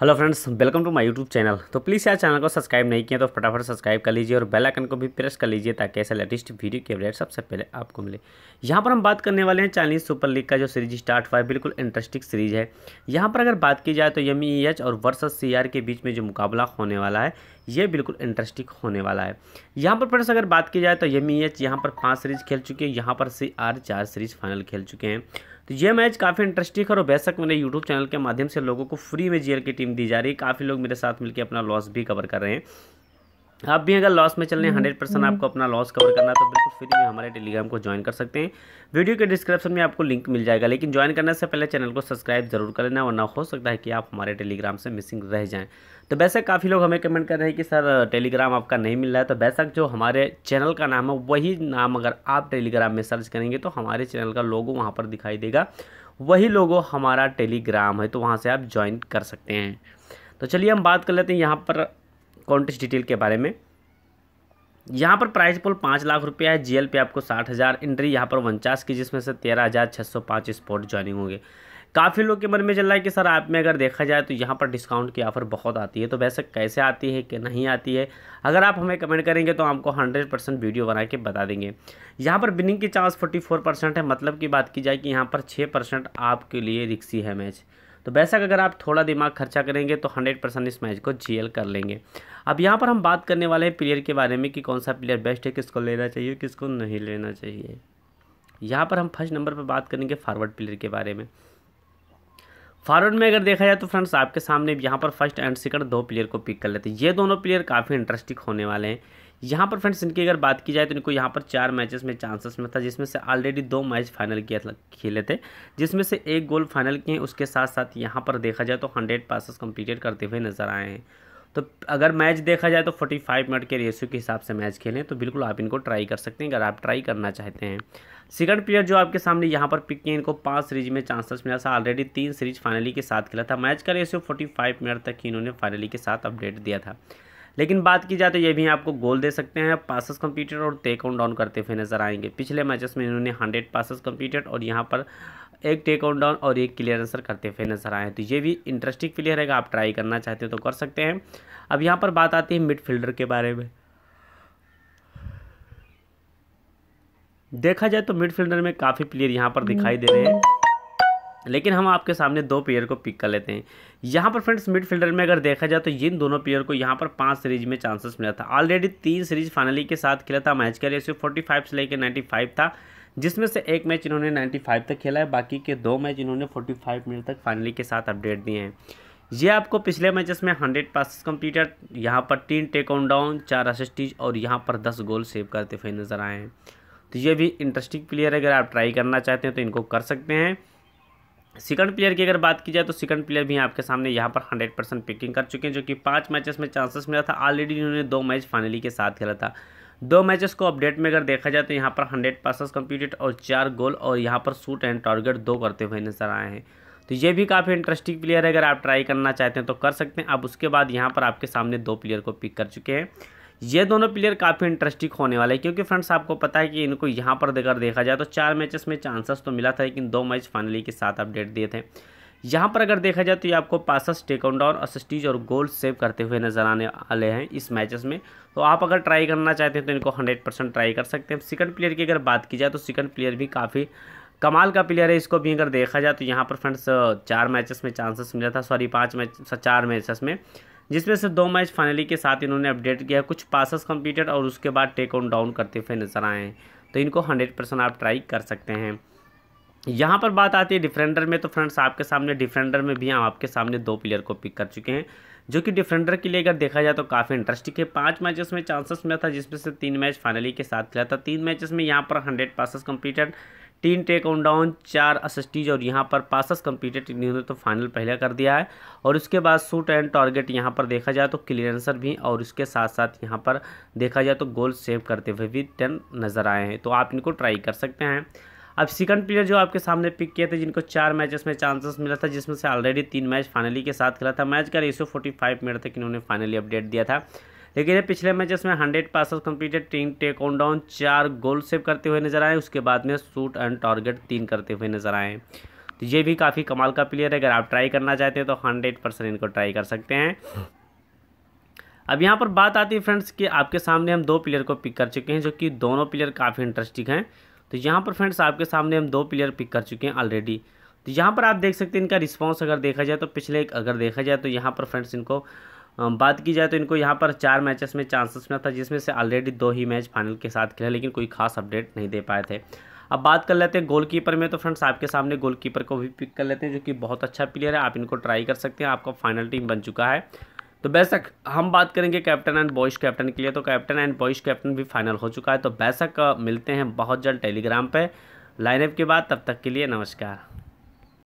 Hello friends welcome to my YouTube channel तो please यार channel को सब्सक्राइब नहीं किया तो फटाफट सब्सक्राइब कर लीजिए और बेल आइकन को भी प्रेस कर लीजिए ताकि ऐसा लेटेस्ट वीडियो की अपडेट सबसे पहले आपको मिले यहाँ पर हम बात करने वाले हैं चाइनीज़ सुपर लीग का जो सीरीज स्टार्ट हुआ है बिल्कुल इंटरेस्टिंग सीरीज है यहाँ पर अगर बात की जाए तो यम e और वर्सेस सी के बीच में जो मुकाबला होने वाला है ये बिल्कुल इंटरेस्टिंग होने वाला है यहाँ पर फ्रेंड्स अगर बात की जाए तो यम ई e यहाँ पर पाँच सीरीज खेल चुके हैं यहाँ पर सी चार सीरीज फाइनल खेल चुके हैं तो ये मैच काफ़ी इंटरेस्टिंग है और बेशक मेरे यूट्यूब चैनल के माध्यम से लोगों को फ्री में जीएल की टीम दी जा रही है काफ़ी लोग मेरे साथ मिलकर अपना लॉस भी कवर कर रहे हैं आप भी अगर लॉस में चल रहे हैं हंड्रेड हम्म, परसेंट हम्म। आपको अपना लॉस कवर करना तो बिल्कुल फ्री में हमारे टेलीग्राम को ज्वाइन कर सकते हैं वीडियो के डिस्क्रिप्शन में आपको लिंक मिल जाएगा लेकिन ज्वाइन करने से पहले चैनल को सब्सक्राइब जरूर कर लेना वरना हो सकता है कि आप हमारे टेलीग्राम से मिसिंग रह जाएं तो वैसे काफ़ी लोग हमें कमेंट कर रहे हैं कि सर टेलीग्राम आपका नहीं मिल रहा है तो वैसा जो हमारे चैनल का नाम है वही नाम अगर आप टेलीग्राम में सर्च करेंगे तो हमारे चैनल का लोगो वहाँ पर दिखाई देगा वही लोगो हमारा टेलीग्राम है तो वहाँ से आप ज्वाइन कर सकते हैं तो चलिए हम बात कर लेते हैं यहाँ पर कॉन्टेस्ट डिटेल के बारे में यहाँ पर प्राइस पुल पाँच लाख रुपया है जीएल पे आपको साठ हज़ार एंट्री यहाँ पर उनचास की जिसमें से तेरह हज़ार छः सौ पाँच स्पॉट ज्वाइनिंग होंगे काफ़ी लोग के मन में चल रहा है कि सर आप में अगर देखा जाए तो यहाँ पर डिस्काउंट की ऑफ़र बहुत आती है तो वैसे कैसे आती है कि नहीं आती है अगर आप हमें कमेंट करेंगे तो आपको हंड्रेड परसेंट वीडियो बना के बता देंगे यहाँ पर बिनिंग की चांस फोर्टी फोर परसेंट है मतलब की बात की जाए कि यहाँ पर छः परसेंट आपके लिए रिक्सी है मैच तो बेशक अगर आप थोड़ा दिमाग खर्चा करेंगे तो हंड्रेड परसेंट इस मैच को जीएल कर लेंगे अब यहाँ पर हम बात करने वाले हैं प्लेयर के बारे में कि कौन सा प्लेयर बेस्ट है किसको लेना चाहिए किसको नहीं लेना चाहिए यहाँ पर हम फर्स्ट नंबर पर बात करेंगे फॉरवर्ड प्लेयर के बारे में फॉरवर्ड में अगर देखा जाए तो फ्रेंड्स आपके सामने यहाँ पर फर्स्ट एंड सेकंड दो प्लेयर को पिक कर लेते हैं ये दोनों प्लेयर काफ़ी इंटरेस्टिंग होने वाले हैं यहाँ पर फ्रेंड्स इनकी अगर बात की जाए तो इनको यहाँ पर चार मैचेस में चांसेस में था जिसमें से ऑलरेडी दो मैच फाइनल किया था खेले थे जिसमें से एक गोल फाइनल किए उसके साथ साथ यहाँ पर देखा जाए तो हंड्रेड पासिस कंप्लीटेड करते हुए नज़र आए हैं तो अगर मैच देखा जाए तो 45 मिनट के रेशियो के हिसाब से मैच खेलें तो बिल्कुल आप इनको ट्राई कर सकते हैं अगर आप ट्राई करना चाहते हैं सेकंड प्लेयर जो आपके सामने यहाँ पर पिक किए इनको पांच सीरीज में चांसेस मिला था ऑलरेडी तीन सीरीज फाइनली के साथ खेला था मैच का रेशियो 45 मिनट तक इन्होंने फाइनली के साथ अपडेट दिया था लेकिन बात की जाए तो ये भी आपको गोल दे सकते हैं पासेस कंप्लीटेड और टेक ऑन डाउन करते हुए नजर आएंगे पिछले मैचेस में इन्होंने हंड्रेड पासेस कंप्लीटेड और यहाँ पर एक टेक ऑन डाउन और एक क्लियर आंसर करते हुए नजर आए तो ये भी इंटरेस्टिंग प्लेयर है आप ट्राई करना चाहते हो तो कर सकते हैं अब यहाँ पर बात आती है मिडफील्डर के बारे में देखा जाए तो मिडफील्डर में काफ़ी प्लेयर यहाँ पर दिखाई दे रहे हैं लेकिन हम आपके सामने दो प्लेयर को पिक कर लेते हैं यहाँ पर फ्रेंड्स मिडफील्डर में अगर देखा जाए तो इन दोनों प्लेयर को यहाँ पर पांच सीरीज में चांसेस मिला था ऑलरेडी तीन सीरीज फाइनली के साथ खेला था मैच का रेसियो फोर्टी फाइव से लेकर नाइन्टी फाइव था जिसमें से एक मैच इन्होंने नाइन्टी फाइव तक खेला है बाकी के दो मैच इन्होंने फोर्टी फाइव मिनट तक फाइनली के साथ अपडेट दिए हैं ये आपको पिछले मैचेस में हंड्रेड पासिस कम्प्लीटेड यहाँ पर तीन टेक ऑन डाउन चार असिस्टीज और यहाँ पर दस गोल सेव करते हुए नजर आए हैं तो ये भी इंटरेस्टिंग प्लेयर है अगर आप ट्राई करना चाहते हैं तो इनको कर सकते हैं सेकंड प्लेयर की अगर बात की जाए तो सेकंड प्लेयर भी आपके सामने यहाँ पर हंड्रेड परसेंट पिकिंग कर चुके हैं जो कि पाँच मैचेस में चांसेस मिला था ऑलरेडी इन्होंने दो मैच फाइनली के साथ खेला था दो मैचेस को अपडेट में अगर देखा जाए तो यहाँ पर हंड्रेड पासेस कंप्लीटेड और चार गोल और यहाँ पर शूट एंड टारगेट दो करते हुए नजर आए हैं तो ये भी काफ़ी इंटरेस्टिंग प्लेयर है अगर आप ट्राई करना चाहते हैं तो कर सकते हैं अब उसके बाद यहाँ पर आपके सामने दो प्लेयर को पिक कर चुके हैं ये दोनों प्लेयर काफ़ी इंटरेस्टिंग होने वाले हैं क्योंकि फ्रेंड्स आपको पता है कि इनको यहाँ पर अगर देखा जाए तो चार मैचेस में चांसेस तो मिला था लेकिन दो मैच फाइनली के साथ अपडेट दिए थे यहाँ पर अगर देखा जाए तो ये आपको पासस टेकन डाउन असिस्टीज और गोल सेव करते हुए नजर आने वाले हैं इस मैचेस में तो आप अगर ट्राई करना चाहते हैं तो इनको हंड्रेड परसेंट ट्राई कर सकते हैं सेकंड प्लेयर की अगर बात की जाए तो सेकंड प्लेयर भी काफ़ी कमाल का प्लेयर है इसको भी अगर देखा जाए तो यहाँ पर फ्रेंड्स चार मैचेस में चांसेस मिला था सॉरी पाँच मैच चार मैचेस में जिसमें से दो मैच फाइनली के साथ इन्होंने अपडेट किया कुछ पासस कम्पलीटेड और उसके बाद टेक ऑन डाउन करते हुए नजर आए तो इनको हंड्रेड परसेंट आप ट्राई कर सकते हैं यहाँ पर बात आती है डिफेंडर में तो फ्रेंड्स आपके सामने डिफेंडर में भी हम आपके सामने दो प्लेयर को पिक कर चुके हैं जो कि डिफेंडर के लिए अगर देखा जाए तो काफ़ी इंटरेस्टिंग है पांच मैचेस में चांसेस में था जिसमें से तीन मैच फाइनली के साथ खेला था तीन मैचेस में यहाँ पर हंड्रेड पासेस कंप्लीटेड तीन टेक ऑन डाउन चार असिस्टीज और यहाँ पर पासस कंप्लीटेड इन्होंने तो फाइनल पहले कर दिया है और उसके बाद शूट एंड टारगेट यहाँ पर देखा जाए तो क्लियरेंसर भी और उसके साथ साथ यहाँ पर देखा जाए तो गोल सेव करते हुए भी टेन नज़र आए हैं तो आप इनको ट्राई कर सकते हैं अब सेकंड प्लेयर जो आपके सामने पिक किए थे जिनको चार मैचेस में चांसेस मिला था जिसमें से ऑलरेडी तीन मैच फाइनली के साथ खेला था मैच का रेशियो 45 मिनट तक इन्होंने फाइनली अपडेट दिया था लेकिन पिछले मैचेस में हंड्रेड पासेस कंप्लीटेड तीन टेक ऑन डाउन चार गोल सेव करते हुए नजर आए उसके बाद में शूट एंड टारगेट तीन करते हुए नजर आए तो ये भी काफ़ी कमाल का प्लेयर है अगर आप ट्राई करना चाहते हैं तो हंड्रेड परसेंट इनको ट्राई कर सकते हैं अब यहाँ पर बात आती है फ्रेंड्स कि आपके सामने हम दो प्लेयर को पिक कर चुके हैं जो कि दोनों प्लेयर काफ़ी इंटरेस्टिंग हैं तो यहाँ पर फ्रेंड्स आपके सामने हम दो प्लेयर पिक कर चुके हैं ऑलरेडी तो यहाँ पर आप देख सकते हैं इनका रिस्पॉन्स अगर देखा जाए तो पिछले अगर देखा जाए तो यहाँ पर फ्रेंड्स इनको बात की जाए तो इनको यहाँ पर चार मैचेस में चांसेस मिला था जिसमें से ऑलरेडी दो ही मैच फाइनल के साथ खेला लेकिन कोई खास अपडेट नहीं दे पाए थे अब बात कर लेते हैं गोलकीपर में तो फ्रेंड्स आपके सामने गोलकीपर को भी पिक कर लेते हैं जो कि बहुत अच्छा प्लेयर है आप इनको ट्राई कर सकते हैं आपका फाइनल टीम बन चुका है तो बैसक हम बात करेंगे कैप्टन एंड बॉयज कैप्टन के लिए तो कैप्टन एंड बॉयज कैप्टन भी फाइनल हो चुका है तो बैसक मिलते हैं बहुत जल्द टेलीग्राम पर लाइनअप के बाद तब तक के लिए नमस्कार